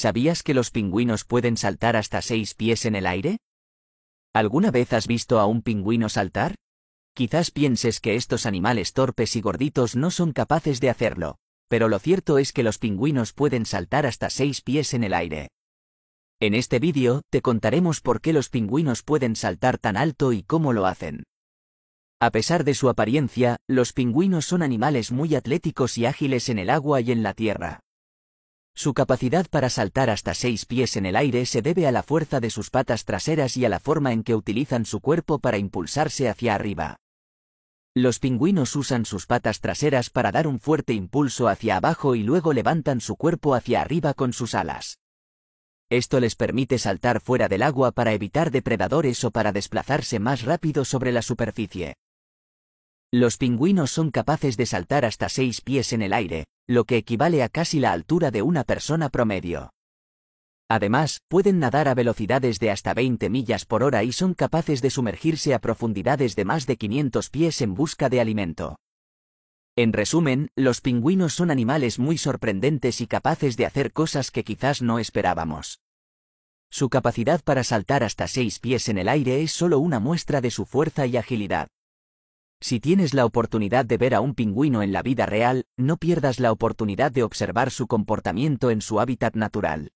¿Sabías que los pingüinos pueden saltar hasta seis pies en el aire? ¿Alguna vez has visto a un pingüino saltar? Quizás pienses que estos animales torpes y gorditos no son capaces de hacerlo, pero lo cierto es que los pingüinos pueden saltar hasta seis pies en el aire. En este vídeo, te contaremos por qué los pingüinos pueden saltar tan alto y cómo lo hacen. A pesar de su apariencia, los pingüinos son animales muy atléticos y ágiles en el agua y en la tierra. Su capacidad para saltar hasta seis pies en el aire se debe a la fuerza de sus patas traseras y a la forma en que utilizan su cuerpo para impulsarse hacia arriba. Los pingüinos usan sus patas traseras para dar un fuerte impulso hacia abajo y luego levantan su cuerpo hacia arriba con sus alas. Esto les permite saltar fuera del agua para evitar depredadores o para desplazarse más rápido sobre la superficie. Los pingüinos son capaces de saltar hasta seis pies en el aire, lo que equivale a casi la altura de una persona promedio. Además, pueden nadar a velocidades de hasta 20 millas por hora y son capaces de sumergirse a profundidades de más de 500 pies en busca de alimento. En resumen, los pingüinos son animales muy sorprendentes y capaces de hacer cosas que quizás no esperábamos. Su capacidad para saltar hasta 6 pies en el aire es solo una muestra de su fuerza y agilidad. Si tienes la oportunidad de ver a un pingüino en la vida real, no pierdas la oportunidad de observar su comportamiento en su hábitat natural.